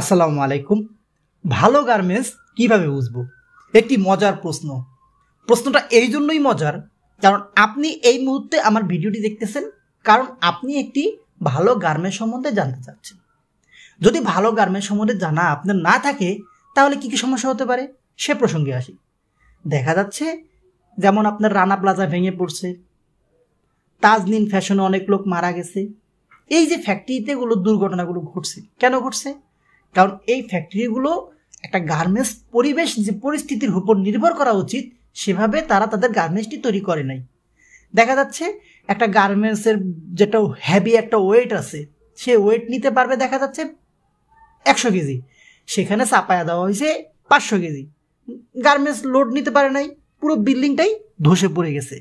আসসালামু আলাইকুম ভালো গার্মেন্টস কিভাবে বুঝবো একটি মজার প্রশ্ন প্রশ্নটা এই জন্যই মজার কারণ আপনি এই মুহূর্তে আমার ভিডিওটি দেখতেছেন কারণ আপনি একটি ভালো গার্মেন্টস সম্বন্ধে জানতে চাচ্ছেন যদি ভালো গার্মেন্টস সম্বন্ধে জানা আপনার না থাকে তাহলে কী কী সমস্যা হতে পারে সে প্রসঙ্গে আসি দেখা যাচ্ছে যেমন আপনার রানা প্লাজা ভেঙে পড়ছে তাজনিন ফ্যাশনে অনেক লোক মারা গেছে এই যে ফ্যাক্টরিতেগুলো দুর্ঘটনাগুলো ঘটছে কেন ঘটছে কারণ এই ফ্যাক্টরিগুলো একটা গার্মেন্টস পরিবেশ যে পরিস্থিতির উপর নির্ভর করা উচিত সেভাবে তারা তাদের গার্মেন্টসটি তৈরি করে নাই দেখা যাচ্ছে একটা গার্মেন্টসের যেটা হ্যাভি একটা ওয়েট আছে সে ওয়েট নিতে পারবে দেখা যাচ্ছে একশো কেজি সেখানে চাপায়া দেওয়া হয়েছে পাঁচশো কেজি গার্মেন্টস লোড নিতে পারে নাই পুরো বিল্ডিংটাই ধসে পড়ে গেছে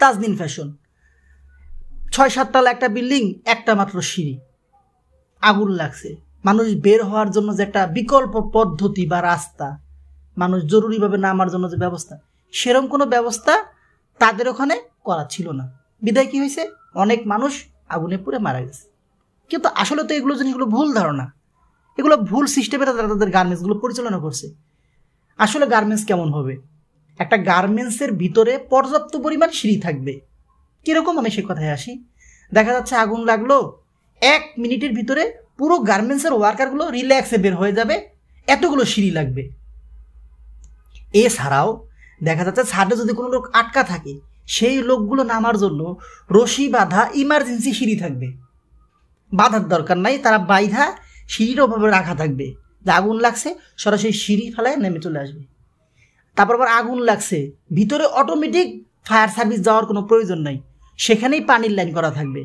তাজদিন ফ্যাশন ছয় সাততাল একটা বিল্ডিং একটা মাত্র সিঁড়ি আগুন লাগছে মানুষ বের হওয়ার জন্য যে একটা বিকল্প পদ্ধতি বা রাস্তা মানুষ জরুরিভাবে নামার জন্য যে ব্যবস্থা সেরকম কোনো ব্যবস্থা তাদের ওখানে করা ছিল না বিদায় কি হয়েছে অনেক মানুষ আগুনে পুড়ে মারা গেছে কিন্তু আসলে তো এগুলো জিনিসগুলো ভুল ধারণা এগুলো ভুল সিস্টেমে তারা তাদের গার্মেন্টসগুলো পরিচালনা করছে আসলে গার্মেন্টস কেমন হবে একটা গার্মেন্টসের ভিতরে পর্যাপ্ত পরিমাণ সিঁড়ি থাকবে কীরকম আমি সে কথায় আসি দেখা যাচ্ছে আগুন লাগলো এক মিনিটের ভিতরে পুরো গার্মেন্টসের ওয়ার্কারগুলো রিল্যাক্সে বের হয়ে যাবে এতগুলো সিঁড়ি লাগবে এছাড়াও দেখা যাচ্ছে ছাদে যদি কোনো লোক আটকা থাকে সেই লোকগুলো নামার জন্য রশি বাঁধা ইমার্জেন্সি সিঁড়ি থাকবে বাঁধার দরকার নাই তারা বাইধা সিঁড়ির ওভাবে রাখা থাকবে যা আগুন লাগছে সরাসরি সিঁড়ি ফেলায় নেমে চলে আসবে তারপর আবার আগুন লাগছে ভিতরে অটোমেটিক ফায়ার সার্ভিস যাওয়ার কোনো প্রয়োজন নাই সেখানেই পানির লাইন করা থাকবে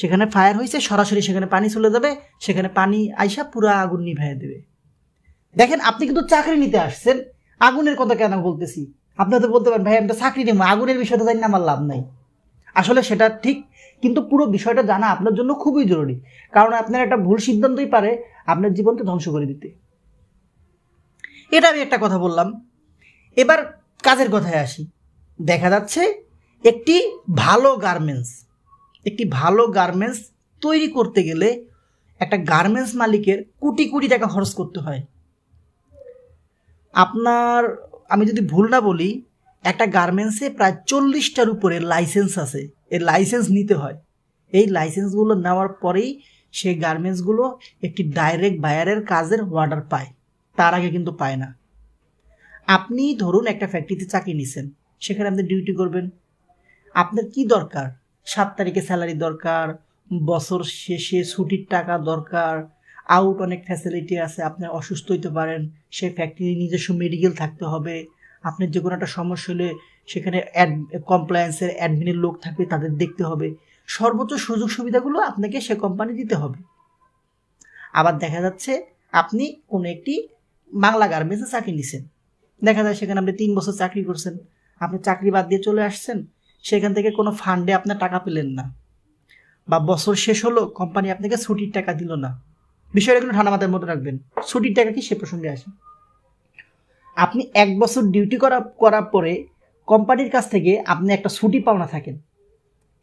সেখানে ফায়ার হয়েছে সরাসরি সেখানে পানি চলে যাবে সেখানে পানি আইসা পুরো আগুন নিভাইয়ে দেবে দেখেন আপনি কিন্তু চাকরি নিতে আসছেন আগুনের কথা কেন বলতেছি আপনি তো বলতে পারেন ভাই আমি তো চাকরি নেবো আগুনের বিষয়টা জানি না আমার লাভ নাই আসলে সেটা ঠিক কিন্তু পুরো বিষয়টা জানা আপনার জন্য খুবই জরুরি কারণ আপনার একটা ভুল সিদ্ধান্তই পারে আপনার জীবনকে ধ্বংস করে দিতে এটা আমি একটা কথা বললাম এবার কাজের কথায় আসি দেখা যাচ্ছে একটি ভালো গার্মেন্টস একটি ভালো গার্মেন্টস তৈরি করতে গেলে একটা গার্মেন্টস মালিকের কোটি কোটি টাকা খরচ করতে হয় আপনার আমি যদি ভুল না বলি একটা গার্মেন্টসে প্রায় চল্লিশটার উপরে লাইসেন্স আছে এর লাইসেন্স নিতে হয় এই লাইসেন্সগুলো নেওয়ার পরেই সেই গার্মেন্টসগুলো একটি ডাইরেক্ট বায়ারের কাজের অর্ডার পায় তার আগে কিন্তু পায় না আপনি ধরুন একটা ফ্যাক্টরিতে চাকরি নিছেন সেখানে আপনি ডিউটি করবেন আপনার কি দরকার সাত তারিখে স্যালারি দরকার বছর শেষে ছুটির টাকা দরকার আউট অনেক ফ্যাসিলিটি আছে আপনি অসুস্থ হইতে পারেন সেই ফ্যাক্টরি নিজস্ব মেডিকেল থাকতে হবে আপনার যে কোনো একটা সমস্যা হলে সেখানে কমপ্লায়েন্সের অ্যাডমিনের লোক থাকবে তাদের দেখতে হবে সর্বোচ্চ সুযোগ সুবিধাগুলো আপনাকে সে কোম্পানি দিতে হবে আবার দেখা যাচ্ছে আপনি কোনো একটি বাংলা গার্মেন্টসে চাকরি নিছেন দেখা যায় সেখানে আপনি তিন বছর চাকরি করছেন আপনি চাকরি বাদ দিয়ে চলে আসছেন সেখান থেকে কোনো ফান্ডে আপনার টাকা পেলেন না বা বছর শেষ হলো কোম্পানি আপনাকে ছুটির টাকা দিল না বিষয়টা কিন্তু ঠান্ডা মাথার মতো রাখবেন ছুটির টাকা কি সে প্রসঙ্গে আসে আপনি এক বছর ডিউটি করা করার পরে কোম্পানির কাছ থেকে আপনি একটা ছুটি পাওনা থাকেন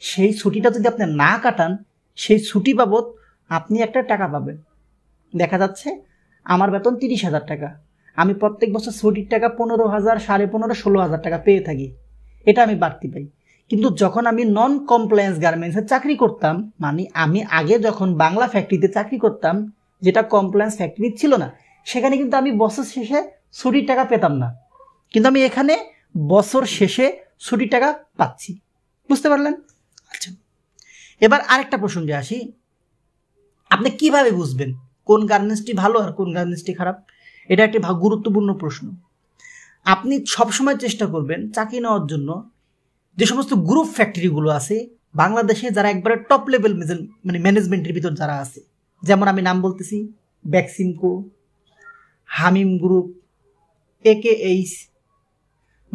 সেই ছুটিটা যদি আপনি না কাটান সেই ছুটি বাবদ আপনি একটা টাকা পাবেন দেখা যাচ্ছে আমার বেতন তিরিশ হাজার টাকা আমি প্রত্যেক বছর ছুটির টাকা পনেরো হাজার সাড়ে পনেরো ষোলো হাজার টাকা পেয়ে থাকি এটা আমি বাড়তি পাই কিন্তু যখন আমি নন কমপ্লায়েন্স গার্মেন্টসে চাকরি করতাম মানে আমি আগে যখন বাংলা ফ্যাক্টরিতে চাকরি করতাম যেটা কমপ্লায়েন্স ফ্যাক্টরি ছিল না সেখানে কিন্তু আমি বছর শেষে ছুটির টাকা পেতাম না কিন্তু আমি এখানে বছর শেষে ছুটির টাকা পাচ্ছি বুঝতে পারলেন আচ্ছা এবার আরেকটা প্রসঙ্গে আসি আপনি কিভাবে বুঝবেন কোন গার্মেন্টসটি ভালো আর কোন গার্মেন্টসটি খারাপ এটা একটি গুরুত্বপূর্ণ প্রশ্ন আপনি সবসময় চেষ্টা করবেন চাকরি নেওয়ার জন্য যে সমস্ত গ্রুপ ফ্যাক্টরিগুলো আছে বাংলাদেশে যারা একবারে টপ লেভেল মানে ম্যানেজমেন্টের ভিতর যারা আছে যেমন আমি নাম বলতেছি Beximco Hamim group AK H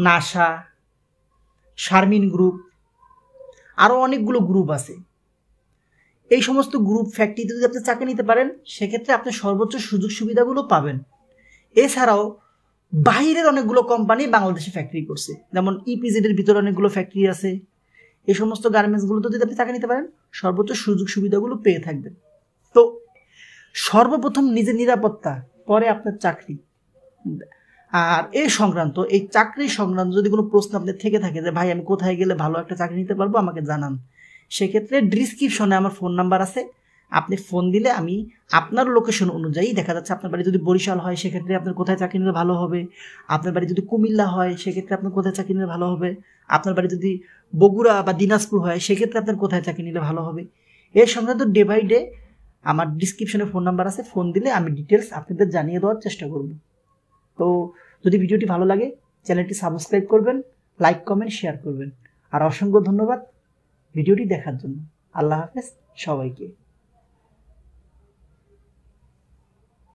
Nasa Sharmin group আরও অনেকগুলো গ্রুপ আছে এই সমস্ত গ্রুপ ফ্যাক্টরিতে যদি আপনি চাকরি নিতে পারেন সেক্ষেত্রে আপনি সর্বোচ্চ সুযোগ সুবিধাগুলো পাবেন এছাড়াও বাইরের অনেকগুলো কোম্পানি বাংলাদেশে ফ্যাক্টরি করছে যেমন e এর ভিতরে অনেকগুলো ফ্যাক্টরি আছে এই সমস্ত গার্মেন্টসগুলো যদি আপনি টাকা নিতে পারেন সর্বোচ্চ সুযোগ সুবিধাগুলো পেয়ে থাকবেন তো সর্বপ্রথম নিজের নিরাপত্তা পরে আপনার চাকরি আর এই সংক্রান্ত এই চাকরি সংক্রান্ত যদি কোনো প্রশ্ন আপনার থেকে থাকে যে ভাই আমি কোথায় গেলে ভালো একটা চাকরি নিতে পারবো আমাকে জানান সেক্ষেত্রে ডিসক্রিপশনে আমার ফোন নাম্বার আছে আপনি ফোন দিলে আমি আপনার লোকেশন অনুযায়ী দেখা যাচ্ছে আপনার বাড়ি যদি বরিশাল হয় সেক্ষেত্রে আপনার কোথায় চাকরি নিলে ভালো হবে আপনার বাড়ি যদি কুমিল্লা হয় সেক্ষেত্রে আপনার কোথায় চাকরি নিলে ভালো হবে আপনার বাড়ি যদি বগুড়া বা দিনাজপুর হয় সেক্ষেত্রে আপনার কোথায় চাকরি নিলে ভালো হবে এর সংক্রান্ত ডে বাই ডে আমার ডিসক্রিপশনে ফোন নাম্বার আছে ফোন দিলে আমি ডিটেলস আপনাদের জানিয়ে দেওয়ার চেষ্টা করব তো যদি ভিডিওটি ভালো লাগে চ্যানেলটি সাবস্ক্রাইব করবেন লাইক কমেন্ট শেয়ার করবেন আর অসংখ্য ধন্যবাদ ভিডিওটি দেখার জন্য আল্লাহ হাফেজ সবাইকে